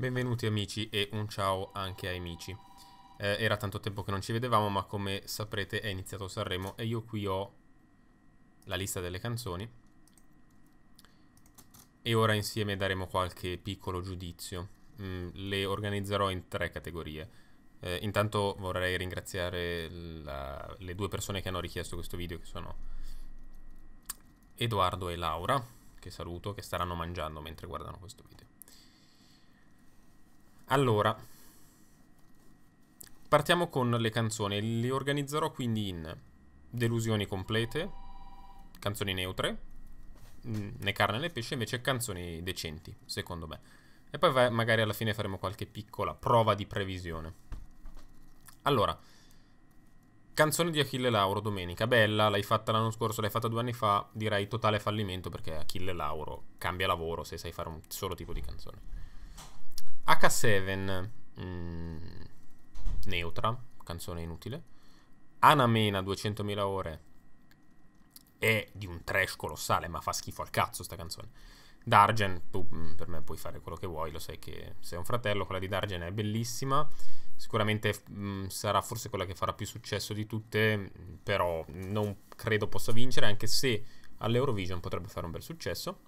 Benvenuti amici e un ciao anche ai amici. Eh, era tanto tempo che non ci vedevamo, ma come saprete è iniziato Sanremo e io qui ho la lista delle canzoni. E ora insieme daremo qualche piccolo giudizio. Mm, le organizzerò in tre categorie. Eh, intanto vorrei ringraziare la, le due persone che hanno richiesto questo video, che sono Edoardo e Laura, che saluto, che staranno mangiando mentre guardano questo video. Allora, partiamo con le canzoni. Le organizzerò quindi in delusioni complete, canzoni neutre, mm, né carne né pesce, invece canzoni decenti, secondo me. E poi vai, magari alla fine faremo qualche piccola prova di previsione. Allora, canzone di Achille Lauro domenica. Bella, l'hai fatta l'anno scorso, l'hai fatta due anni fa. Direi totale fallimento perché Achille Lauro cambia lavoro se sai fare un solo tipo di canzone. H7 mh, mm, neutra, canzone inutile. Anamena 200.000 ore è di un trash colossale, ma fa schifo al cazzo sta canzone. Dargen, tu mm, per me puoi fare quello che vuoi, lo sai che sei un fratello, quella di Dargen è bellissima, sicuramente mh, mm, sarà forse quella che farà più successo di tutte, però non credo possa vincere, anche se all'Eurovision potrebbe fare un bel successo.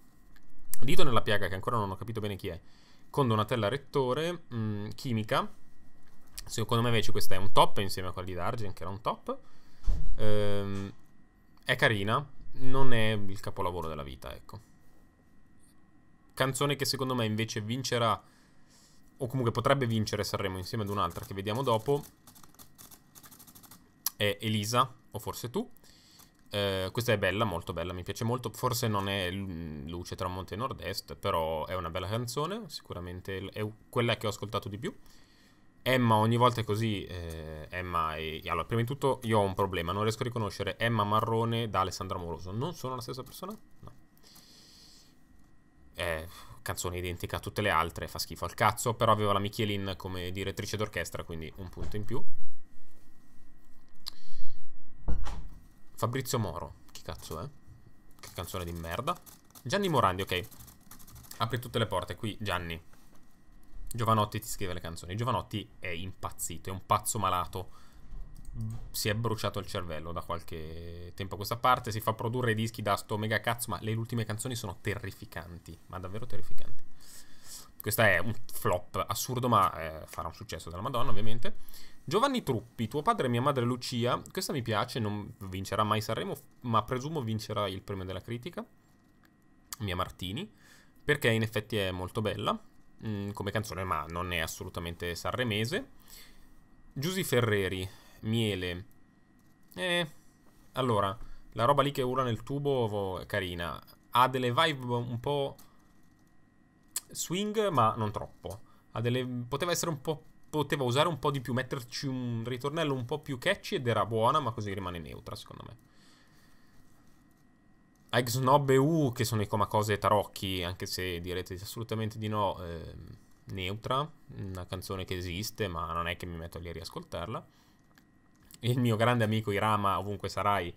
Dito nella piaga che ancora non ho capito bene chi è con Donatella Rettore, mh, mm, Chimica. Secondo me invece questa è un top insieme a quella di Dargen, che era un top. Ehm, è carina, non è il capolavoro della vita, ecco. Canzone che secondo me invece vincerà, o comunque potrebbe vincere Sanremo insieme ad un'altra che vediamo dopo, è Elisa, o forse tu, eh, questa è bella, molto bella, mi piace molto. Forse non è mm, Luce Tramonto e Nord-Est, però è una bella canzone. Sicuramente è quella che ho ascoltato di più. Emma ogni volta è così. Eh, Emma e... Allora, prima di tutto io ho un problema, non riesco a riconoscere Emma Marrone da Alessandra Moroso. Non sono la stessa persona? No. Eh, canzone identica a tutte le altre, fa schifo al cazzo, però aveva la Michelin come direttrice d'orchestra, quindi un punto in più. Fabrizio Moro. Chi cazzo è? Che canzone di merda. Gianni Morandi, ok. Apri tutte le porte qui, Gianni. Giovanotti ti scrive le canzoni. Giovanotti è impazzito, è un pazzo malato. Si è bruciato il cervello da qualche tempo a questa parte. Si fa produrre i dischi da sto mega cazzo. Ma le ultime canzoni sono terrificanti. Ma davvero terrificanti. Questo è un flop assurdo, ma eh, farà un successo della Madonna, ovviamente. Giovanni Truppi, tuo padre e mia madre Lucia. Questa mi piace, non vincerà mai Sanremo, ma presumo vincerà il premio della critica. Mia Martini, perché in effetti è molto bella mh, mm, come canzone, ma non è assolutamente sanremese. Giusy Ferreri, Miele. Eh, allora, la roba lì che ura nel tubo, è carina. Ha delle vibe un po' swing, ma non troppo. Delle, poteva essere un po'. Poteva usare un po' di più, metterci un ritornello un po' più catchy ed era buona, ma così rimane neutra, secondo me. Exnob e U, che sono i comacose tarocchi, anche se direte assolutamente di no, eh, neutra, una canzone che esiste, ma non è che mi metto lì a riascoltarla. Il mio grande amico Irama, ovunque sarai,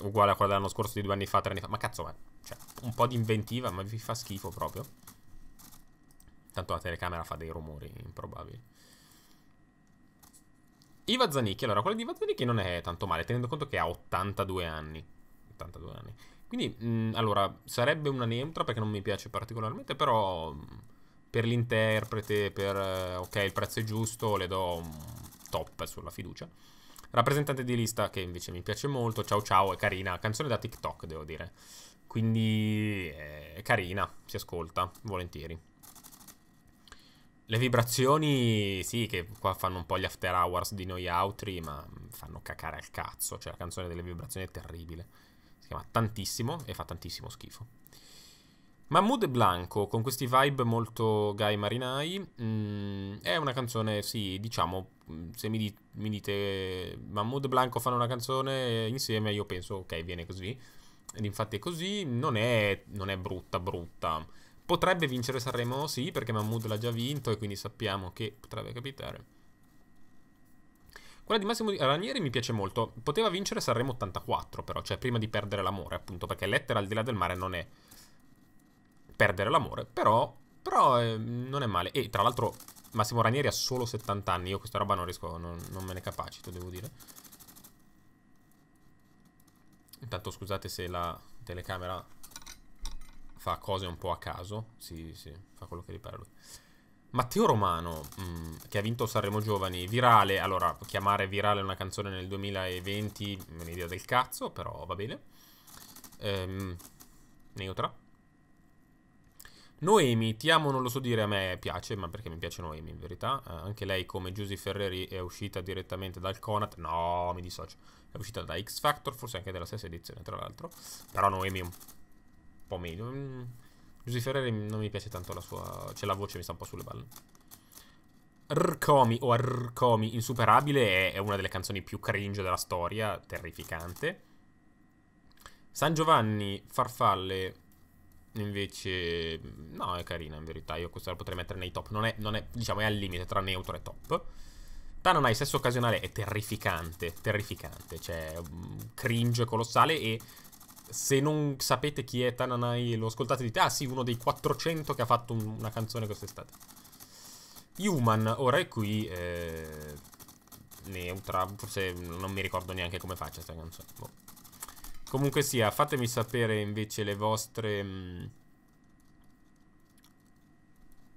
uguale a quella dell'anno scorso di due anni fa, tre anni fa, ma cazzo, ma cioè, un po' di inventiva, ma vi fa schifo proprio. Tanto la telecamera fa dei rumori improbabili. Iva Zanicchi, allora quella di Iva Zanicchi non è tanto male, tenendo conto che ha 82 anni. 82 anni. Quindi, mh, allora, sarebbe una neutra perché non mi piace particolarmente, però mh, per l'interprete, per... Eh, ok, il prezzo è giusto, le do un top sulla fiducia. Rappresentante di lista che invece mi piace molto, ciao ciao, è carina, canzone da TikTok devo dire. Quindi eh, è carina, si ascolta, volentieri. Le vibrazioni, sì, che qua fanno un po' gli after hours di noi altri, ma fanno cacare al cazzo. Cioè, la canzone delle vibrazioni è terribile. Si chiama Tantissimo e fa tantissimo schifo. Mahmood Blanco, con questi vibe molto gay Marinai, mh, mm, è una canzone, sì, diciamo, mm, se mi, di, mi dite Mahmood Blanco fanno una canzone insieme, io penso, ok, viene così. Ed infatti è così, non è, non è brutta, brutta Potrebbe vincere Sanremo, sì, perché Mahmood l'ha già vinto e quindi sappiamo che potrebbe capitare. Quella di Massimo Ranieri mi piace molto. Poteva vincere Sanremo 84, però, cioè prima di perdere l'amore, appunto, perché Lettera al di là del mare non è perdere l'amore, però, però eh, non è male. E tra l'altro Massimo Ranieri ha solo 70 anni, io questa roba non riesco, non, non me ne capacito, devo dire. Intanto scusate se la telecamera fa cose un po' a caso. Sì, sì, fa quello che ripara lui. Matteo Romano, mh, mm, che ha vinto Sanremo Giovani, virale, allora, chiamare virale una canzone nel 2020 è un'idea del cazzo, però va bene. Ehm, neutra. Noemi, ti amo, non lo so dire, a me piace, ma perché mi piace Noemi in verità. Eh, anche lei, come Giusy Ferreri, è uscita direttamente dal Conat. No, mi dissocio. È uscita da X Factor, forse anche della stessa edizione, tra l'altro. Però Noemi è un po' meglio. Mm, Giuseppe Ferreri non mi piace tanto la sua... Cioè la voce mi sta un po' sulle balle. Rcomi o Arcomi Insuperabile è, una delle canzoni più cringe della storia, terrificante. San Giovanni Farfalle invece no, è carina in verità, io questa la potrei mettere nei top, non è, non è diciamo è al limite tra neutro e top. Tananai sesso occasionale è terrificante, terrificante, cioè mm, cringe colossale e se non sapete chi è Tananai lo ascoltate dite Ah sì, uno dei 400 che ha fatto un, una canzone quest'estate Human, ora è qui eh, Neutra, forse non mi ricordo neanche come faccia questa canzone boh. Comunque sia, fatemi sapere invece le vostre... Mh, mm,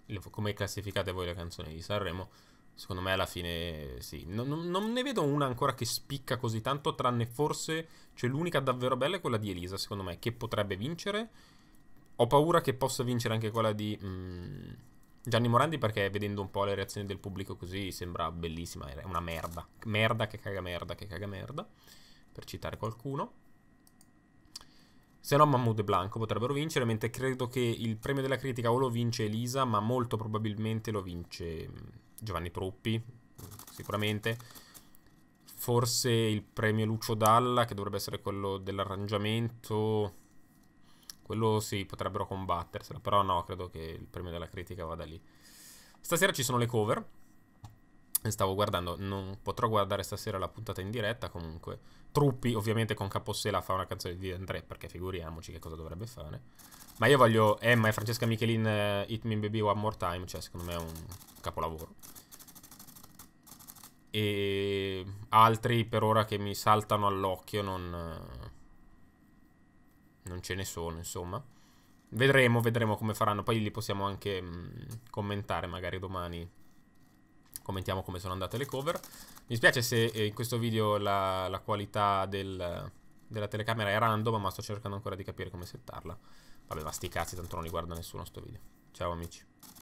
le, come classificate voi le canzoni di Sanremo Secondo me alla fine sì. Non, non, ne vedo una ancora che spicca così tanto, tranne forse... Cioè l'unica davvero bella è quella di Elisa, secondo me, che potrebbe vincere. Ho paura che possa vincere anche quella di mm, Gianni Morandi perché vedendo un po' le reazioni del pubblico così sembra bellissima, è una merda. Merda che caga merda, che caga merda. Per citare qualcuno. Se no Mahmoud e Blanco potrebbero vincere, mentre credo che il premio della critica o lo vince Elisa, ma molto probabilmente lo vince mm, Giovanni Truppi, sicuramente. Forse il premio Lucio Dalla, che dovrebbe essere quello dell'arrangiamento. Quello sì, potrebbero combattersela, però no, credo che il premio della critica vada lì. Stasera ci sono le cover. Stavo guardando, non potrò guardare stasera la puntata in diretta comunque. Truppi ovviamente con Capossela fa una canzone di André perché figuriamoci che cosa dovrebbe fare. Ma io voglio Emma e Francesca Michelin uh, Hit Me Baby One More Time, cioè secondo me è un capolavoro. E altri per ora che mi saltano all'occhio non, non ce ne sono, insomma. Vedremo, vedremo come faranno. Poi li possiamo anche mm, commentare magari domani. Commentiamo come sono andate le cover. Mi spiace se eh, in questo video la, la qualità del, della telecamera è random, ma sto cercando ancora di capire come settarla. Vabbè, ma sti cazzi, tanto non li guarda nessuno sto video. Ciao amici.